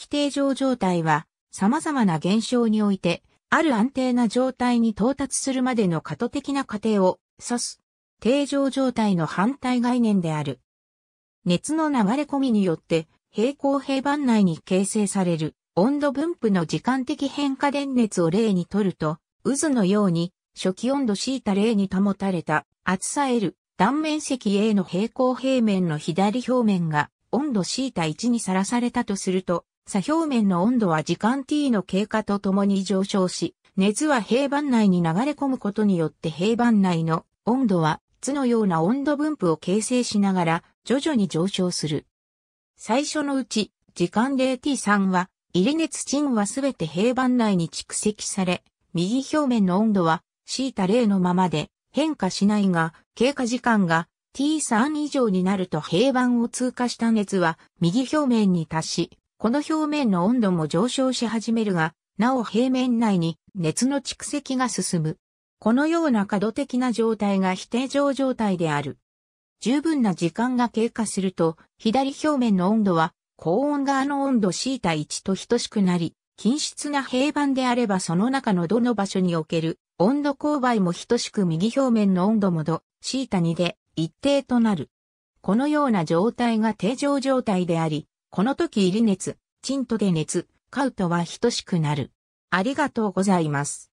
非定常状態は、様々な現象において、ある安定な状態に到達するまでの過渡的な過程を指す。定常状態の反対概念である。熱の流れ込みによって平行平板内に形成される温度分布の時間的変化電熱を例にとると、渦のように初期温度シータ例に保たれた厚さ L 断面積 A の平行平面の左表面が温度シータ1にさらされたとすると、左表面の温度は時間 t の経過とともに上昇し、熱は平板内に流れ込むことによって平板内の温度は図のような温度分布を形成しながら徐々に上昇する。最初のうち、時間 0t3 は、入れ熱沈はすべて平板内に蓄積され、右表面の温度は、θ 0のままで変化しないが、経過時間が t3 以上になると平板を通過した熱は右表面に達し、この表面の温度も上昇し始めるが、なお平面内に熱の蓄積が進む。このような過度的な状態が非定常状態である。十分な時間が経過すると、左表面の温度は高温側の温度 θ1 と等しくなり、均質な平板であればその中のどの場所における温度勾配も等しく右表面の温度も度 θ2 で一定となる。このような状態が定常状態であり、この時入熱、チントで熱、カウトは等しくなる。ありがとうございます。